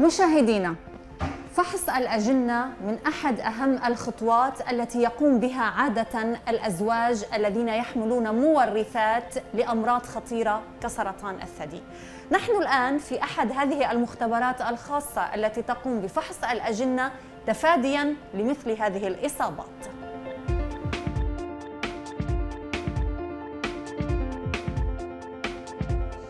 مشاهدينا فحص الأجنة من أحد أهم الخطوات التي يقوم بها عادة الأزواج الذين يحملون مورثات لأمراض خطيرة كسرطان الثدي. نحن الآن في أحد هذه المختبرات الخاصة التي تقوم بفحص الأجنة تفاديا لمثل هذه الإصابات.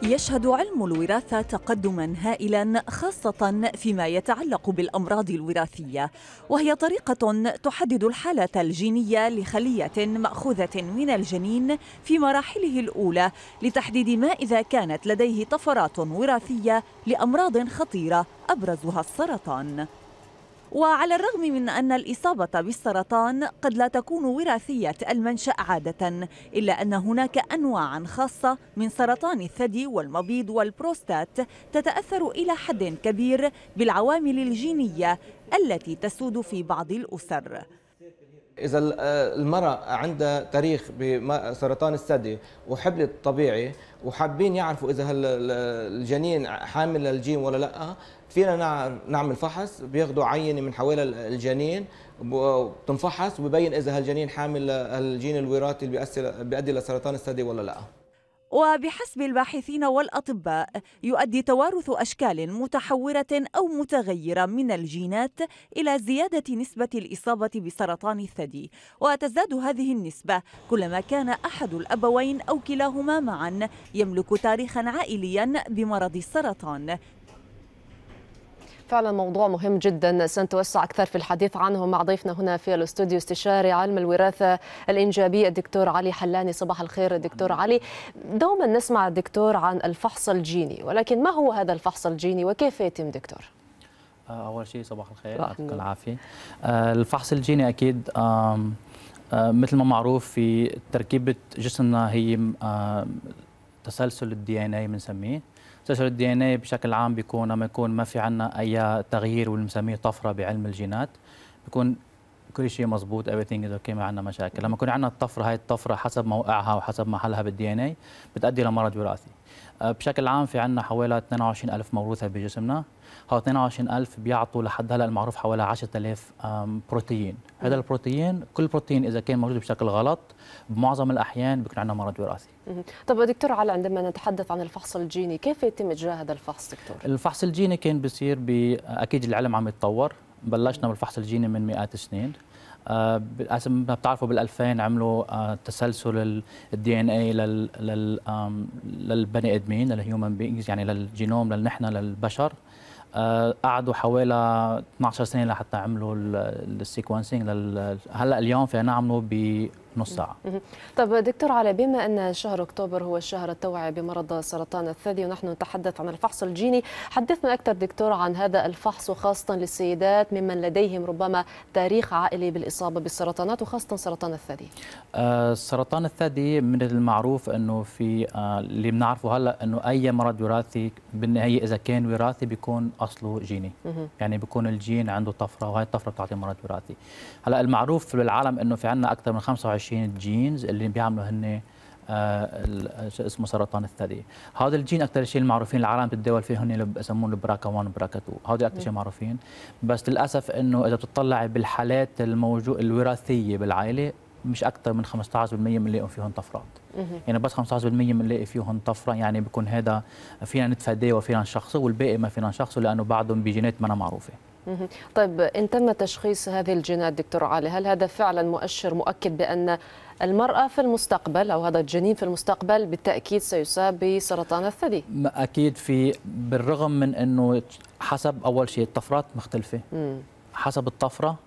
يشهد علم الوراثة تقدما هائلا خاصة فيما يتعلق بالأمراض الوراثية وهي طريقة تحدد الحالة الجينية لخلية مأخوذة من الجنين في مراحله الأولى لتحديد ما إذا كانت لديه طفرات وراثية لأمراض خطيرة أبرزها السرطان وعلى الرغم من أن الإصابة بالسرطان قد لا تكون وراثية المنشأ عادة إلا أن هناك أنواعا خاصة من سرطان الثدي والمبيض والبروستات تتأثر إلى حد كبير بالعوامل الجينية التي تسود في بعض الأسر اذا آه، المراه عندها تاريخ بسرطان الثدي وحبل طبيعي وحابين يعرفوا اذا الجنين حامل للجين ولا لا فينا نعمل فحص بياخذوا عينه من حوالي الجنين بتنفحص وببين اذا هالجنين حامل الجين الوراثي اللي بيؤدي لسرطان الثدي ولا لا وبحسب الباحثين والأطباء يؤدي توارث أشكال متحورة أو متغيرة من الجينات إلى زيادة نسبة الإصابة بسرطان الثدي وتزداد هذه النسبة كلما كان أحد الأبوين أو كلاهما معا يملك تاريخا عائليا بمرض السرطان فعلا موضوع مهم جدا سنتوسع اكثر في الحديث عنه مع ضيفنا هنا في الاستوديو استشاري علم الوراثه الانجابيه الدكتور علي حلاني صباح الخير دكتور علي دوما نسمع دكتور عن الفحص الجيني ولكن ما هو هذا الفحص الجيني وكيف يتم دكتور؟ آه، اول شيء صباح الخير يعطيك العافيه آه، الفحص الجيني اكيد آه، مثل ما معروف في تركيبه جسمنا هي تسلسل الدي ان اي بنسميه تشريح الدي ان اي بشكل عام بيكون لما يكون ما في عندنا اي تغيير واللي بنسميه طفره بعلم الجينات بيكون كل شيء مضبوط everything is okay ما عندنا مشاكل لما يكون عندنا الطفره هاي الطفره حسب موقعها وحسب محلها بالدي ان اي بتؤدي لمرض وراثي أه، بشكل عام في عندنا حوالي 22000 موروثه بجسمنا هو 22000 بيعطوا لحد هلا المعروف حوالي 10000 بروتين هذا البروتين كل بروتين اذا كان موجود بشكل غلط بمعظم الاحيان بيكون عندنا مرض وراثي طب دكتور على عندما نتحدث عن الفحص الجيني كيف يتم اجراء هذا الفحص دكتور الفحص الجيني كان بيصير ب... اكيد العلم عم يتطور بلشنا بالفحص الجيني من مئات السنين آه، ما بتعرفوا بال2000 عملوا آه، تسلسل الدي ان اي للبني ادمين للهيومن بينجز يعني للجينوم للنحنا للبشر آه، قعدوا حوالي 12 سنه لحتى عملوا السيكونسينج هلا اليوم فينا نعمله نص ساعة طب دكتور على بما أن شهر أكتوبر هو الشهر التوعي بمرض سرطان الثدي ونحن نتحدث عن الفحص الجيني حدثنا أكثر دكتور عن هذا الفحص وخاصة للسيدات ممن لديهم ربما تاريخ عائلي بالإصابة بالسرطانات وخاصة سرطان الثدي آه سرطان الثدي من المعروف أنه في آه اللي بنعرفه هلأ أنه أي مرض وراثي بالنهاية إذا كان وراثي بيكون أصله جيني يعني بيكون الجين عنده طفرة وهي الطفرة بتعطي مرض وراثي هلأ المعروف بالعالم أنه في عندنا أكثر من 25 20 جينز اللي بيعملوا هن آه، آه، شو اسمه سرطان الثدي هذا الجين اكثر شيء المعروفين العالم بتداول فيه هن يسمون البراكا 1 وبراكا 2 هذا اكثر شيء معروفين بس للاسف انه اذا بتطلعي بالحالات الموجو الوراثيه بالعائله مش اكثر من 15% بنلاقيهم فيهم طفرات يعني بس 15% بنلاقي فيهم طفره يعني بيكون هذا فينا نتفاداه وفينا نشخصه والباقي ما فينا نشخصه لانه بعضهم بجينات ما معروفه طيب ان تم تشخيص هذه الجينات دكتور علي هل هذا فعلا مؤشر مؤكد بان المرأة في المستقبل أو هذا الجنين في المستقبل بالتأكيد سيصاب بسرطان الثدي أكيد في بالرغم من أنه حسب أول شيء الطفرات مختلفة مم. حسب الطفرة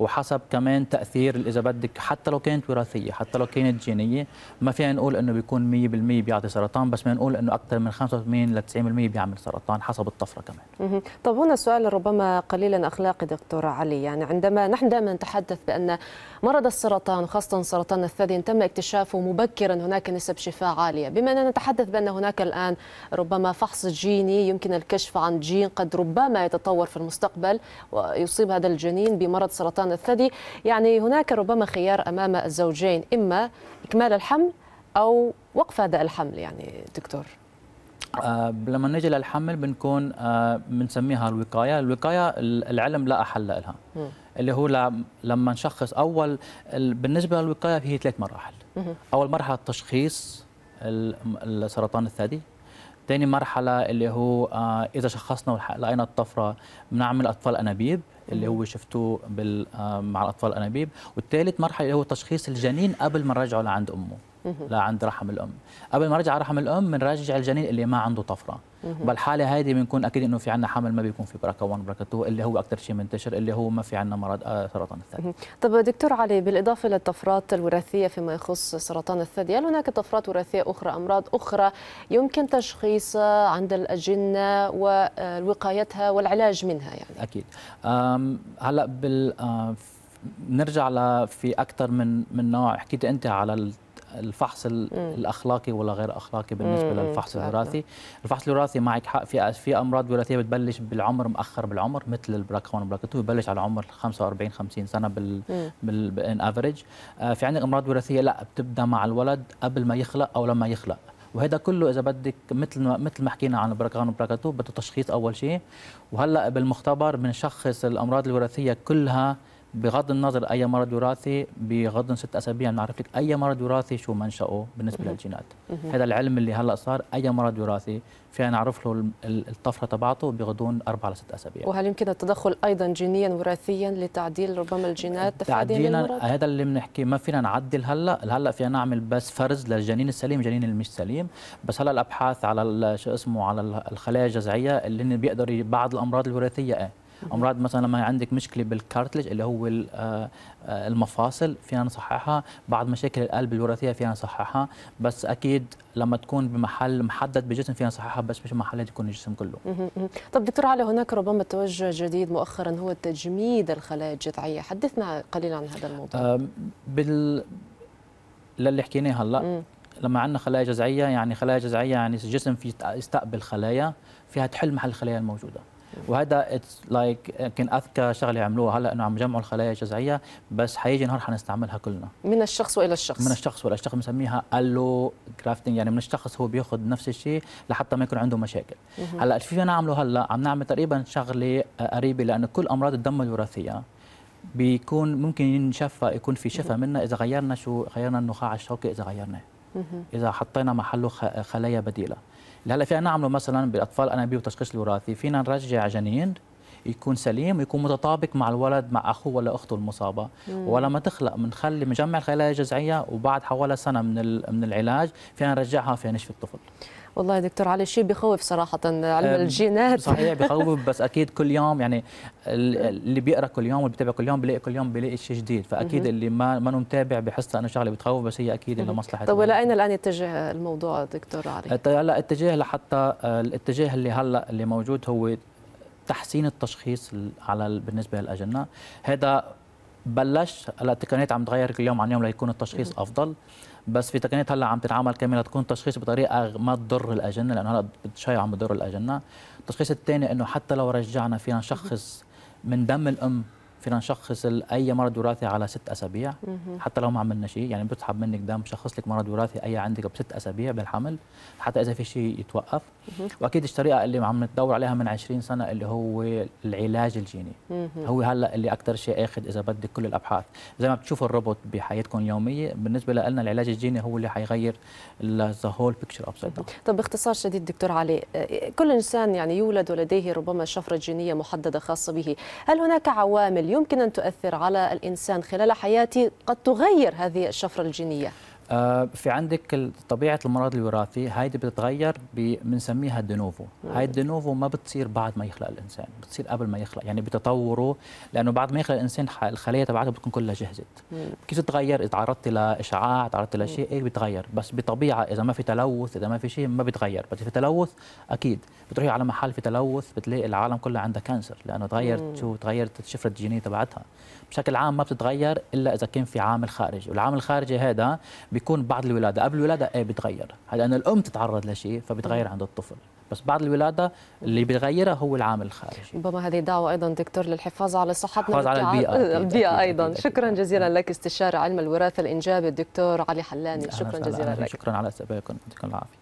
وحسب كمان تاثير اذا بدك حتى لو كانت وراثيه حتى لو كانت جينيه ما فينا نقول انه بيكون 100% بيعطي سرطان بس ما نقول انه اكثر من 85 ل 90% بيعمل سرطان حسب الطفره كمان طب هنا سؤال ربما قليلا اخلاقي دكتور علي يعني عندما نحن دائما نتحدث بان مرض السرطان وخاصه سرطان الثدي تم اكتشافه مبكرا هناك نسب شفاء عاليه بما اننا نتحدث بان هناك الان ربما فحص جيني يمكن الكشف عن جين قد ربما يتطور في المستقبل ويصيب هذا الجنين بمرض سرطان عن الثدي يعني هناك ربما خيار أمام الزوجين إما إكمال الحمل أو وقف هذا الحمل يعني دكتور آه لما نجي للحمل بنكون آه، بنسميها آه الوقايه، الوقايه العلم لا حل لها. م. اللي هو لما نشخص اول بالنسبه للوقايه هي ثلاث مراحل. م. اول مرحله تشخيص السرطان الثدي. ثاني مرحله اللي هو آه اذا شخصنا لقينا الطفره بنعمل اطفال انابيب اللي هو شفتوه بال آه، مع الاطفال الانابيب والثالث مرحله اللي هو تشخيص الجنين قبل ما نرجعه لعند امه لعند رحم الام قبل ما نرجع رحم الام بنرجع الجنين اللي ما عنده طفره بالحاله هذه بنكون اكيد انه في عندنا حمل ما بيكون في بركه 1 بركه 2 اللي هو اكثر شيء منتشر اللي هو ما في عندنا مرض سرطان الثدي طب دكتور علي بالاضافه للطفرات الوراثيه فيما يخص سرطان الثدي هل هناك طفرات وراثيه اخرى امراض اخرى يمكن تشخيصها عند الاجنه ووقايتها والعلاج منها يعني اكيد هلا بال نرجع في اكثر من من نوع حكيت انت على الفحص الاخلاقي ولا غير اخلاقي بالنسبه للفحص الوراثي الفحص الوراثي معك حق في في امراض وراثيه بتبلش بالعمر مؤخر بالعمر مثل البراكون 1 2 ببلش على عمر 45 50 سنه بال بال افريج آه، في عندك امراض وراثيه لا بتبدا مع الولد قبل ما يخلق او لما يخلق وهذا كله اذا بدك مثل ما مثل ما حكينا عن البراكون وبركاتو بده تشخيص اول شيء وهلا بالمختبر بنشخص الامراض الوراثيه كلها بغض النظر اي مرض وراثي بغض ست اسابيع بنعرف لك اي مرض وراثي شو منشاه بالنسبه للجينات هذا العلم اللي هلا صار اي مرض وراثي فينا نعرف له الطفره تبعته بغضون اربع لست اسابيع وهل يمكن التدخل ايضا جينيا وراثيا لتعديل ربما الجينات تعديلا هذا اللي بنحكي ما فينا نعدل هلا هلا فينا نعمل بس فرز للجنين السليم جنين المش سليم بس هلا الابحاث على شو اسمه على الخلايا الجذعيه اللي بيقدروا بعض الامراض الوراثيه إيه؟ امراض مثلا لما عندك مشكله بالكارتلج اللي هو آه، آه، المفاصل فينا نصححها بعض مشاكل القلب الوراثيه فينا نصححها بس اكيد لما تكون بمحل محدد بالجسم فينا نصححها بس مش محل يكون الجسم كله طب دكتور علي هناك ربما توجه جديد مؤخرا هو تجميد الخلايا الجذعيه حدثنا قليلا عن هذا الموضوع بال للي حكيناه هلا لما عندنا خلايا جذعيه يعني خلايا جذعيه يعني الجسم في يستقبل خلايا فيها تحل محل الخلايا الموجوده وهذا اتس لايك كان اذكى شغله عملوها هلا انه عم يجمعوا الخلايا الجذعيه بس حيجي نهار حنستعملها كلنا من الشخص والى الشخص من الشخص والى الشخص بنسميها الو كرافتنج يعني من الشخص هو بياخذ نفس الشيء لحتى ما يكون عنده مشاكل هلا شو فينا نعمله هلا عم نعمل تقريبا شغله قريبه لانه كل امراض الدم الوراثيه بيكون ممكن ينشفى يكون في شفاء منها اذا غيرنا شو غيرنا النخاع الشوكي اذا غيرناه اذا حطينا محله خلايا بديله هلا فينا نعمله مثلا بالاطفال انابيب وتشخيص الوراثي فينا نرجع جنين يكون سليم ويكون متطابق مع الولد مع اخوه ولا اخته المصابه ولما تخلق بنخلي بنجمع الخلايا الجذعيه وبعد حوالي سنه من من العلاج فينا نرجعها فينا نشفي الطفل والله يا دكتور علي شيء بخوف صراحة علم الجينات صحيح بخوف بس أكيد كل يوم يعني اللي بيقرأ كل يوم واللي بيتابع كل يوم بيلاقي كل يوم بيلاقي شيء جديد فأكيد اللي ما ما متابع بحس أنه شغلة بتخوف بس هي أكيد لمصلحة طيب ولا أين الآن يتجه الموضوع دكتور علي؟ طيب، هلا اتجاه لحتى آه، الاتجاه اللي هلا اللي موجود هو تحسين التشخيص على بالنسبه للاجنه هذا بلش هلا التقنيات عم تغير كل يوم عن يوم ليكون التشخيص افضل بس في تقنيات هلا عم تتعامل كمان لتكون التشخيص بطريقه ما تضر الاجنه لانه هلا شيء عم بضر الاجنه التشخيص الثاني انه حتى لو رجعنا فينا نشخص من دم الام فينا نشخص اي مرض وراثي على ست اسابيع حتى لو ما عملنا شيء يعني بتسحب منك دم بشخص لك مرض وراثي اي عندك بست اسابيع بالحمل حتى اذا في شيء يتوقف واكيد الطريقه اللي عم ندور عليها من 20 سنه اللي هو العلاج الجيني هو هلا اللي اكثر شيء اخذ اذا بدك كل الابحاث زي ما بتشوفوا الروبوت بحياتكم اليوميه بالنسبه لنا العلاج الجيني هو اللي حيغير ذا هول بيكتشر ابسايد طب باختصار شديد دكتور علي إيه، كل انسان يعني يولد ولديه ربما شفره جينيه محدده خاصه به هل هناك عوامل يمكن أن تؤثر على الإنسان خلال حياته قد تغير هذه الشفرة الجينية آه، في عندك طبيعه المرض الوراثي هيدي بتتغير بنسميها دينوفو هاي الدينوفو ما بتصير بعد ما يخلق الانسان بتصير قبل ما يخلق يعني بتطوره لانه بعد ما يخلق الانسان الخليه تبعته بتكون كلها جهزت كيف تتغير اذا تعرضت لاشعاع تعرضت لشيء إيه بتغير بس بطبيعه اذا ما في تلوث اذا ما في شيء ما بتغير بس في تلوث اكيد بتروحي على محل في تلوث بتلاقي العالم كلها عندها كانسر لانه تغيرت شو تغيرت الشفره الجينيه تبعتها بشكل عام ما بتتغير الا اذا كان في عامل خارجي والعامل الخارجي هذا بيكون بعد الولاده قبل الولاده ايه بتغير هذا الام تتعرض لشيء فبتغير عند الطفل بس بعد الولاده اللي بتغيرها هو العامل الخارجي ربما هذه دعوه ايضا دكتور للحفاظ على صحتنا الحفاظ على البيئه البيئه, ايضا شكرا جزيلا لك استشاري علم الوراثه الانجابي الدكتور علي حلاني شكرا جزيلا لك شكرا على استقبالكم يعطيكم العافيه